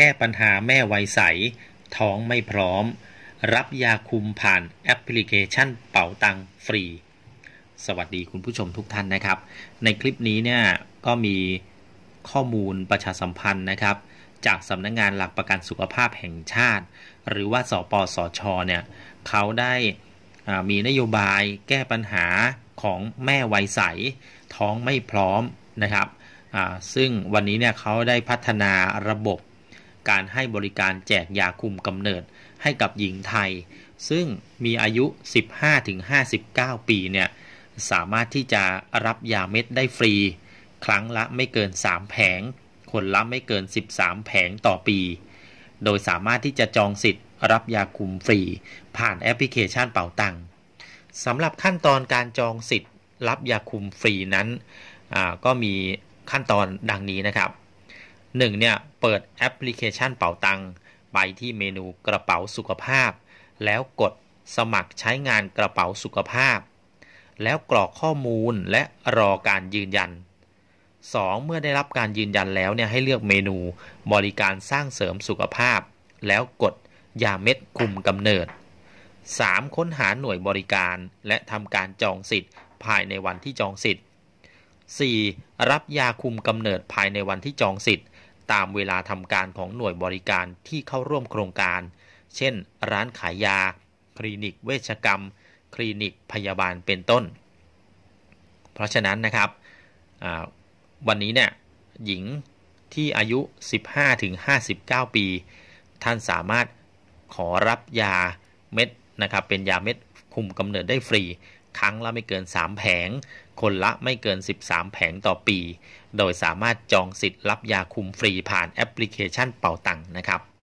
แก้ปัญหาแม่ไวัยท้องไม่พร้อม รับยาคุมผ่านแอปพลิเคชันเป๋าตังฟรี สวัสดีคุณผู้ชมทุกท่านนะครับ ในคลิปนี้เนี่ยก็มีข้อมูลประชาสัมพันธ์นะครับ จากสำนักงงานหลักประกันสุขภาพแห่งชาติ หรือว่าสปสชเนี่ยเขาได้มีนโยบายแก้ปัญหาของแม่ไวัยท้องไม่พร้อมนะครับซึ่งวันนี้เนี่ยเขาได้พัฒนาระบบการให้บริการแจกยาคุมกำเนิดให้กับหญิงไทย ซึ่งมีอายุ 15-59 ปีเนี่ยสามารถที่จะรับยาเม็ดได้ฟรี ครั้งละไม่เกิน 3 แผงคนละไม่เกิน 13 แผงต่อปี โดยสามารถที่จะจองสิทธิ์ รับยาคุมฟรี ผ่านแอปพลิเคชันเป่าตังสำหรับขั้นตอนการจองสิทธิ์รับยาคุมฟรีนั้นก็มีขั้นตอนดังนี้นะครับ 1. เนี่ย เปิดแอปพลิเคชันเป๋าตังไปที่เมนูกระเป๋าสุขภาพ แล้วกดสมัครใช้งานกระเป๋าสุขภาพ แล้วกรอกข้อมูลและรอการยืนยัน 2. เมื่อได้รับการยืนยันแล้ว เนี่ย ให้เลือกเมนูบริการสร้างเสริมสุขภาพ แล้วกดยาเม็ดคุมกำเนิด 3. ค้นหาหน่วยบริการและทำการจองสิทธิ์ภายในวันที่จองสิทธิ์ 4. รับยาคุมกำเนิดภายในวันที่จองสิทธิ์ตามเวลาทำการของหน่วยบริการที่เข้าร่วมโครงการ เช่น ร้านขายยา คลินิกเวชกรรม คลินิกพยาบาลเป็นต้น เพราะฉะนั้นนะครับวันนี้เนี่ยหญิงที่อายุ 15-59 ปี ท่านสามารถขอรับยาเม็ดนะครับเป็นยาเม็ดคุมกำเนิดได้ฟรี ครั้งละไม่เกิน 3 แผงคนละไม่เกิน 13 แผงต่อปี โดยสามารถจองสิทธิ์รับยาคุมฟรีผ่านแอปพลิเคชันเป่าตังนะครับ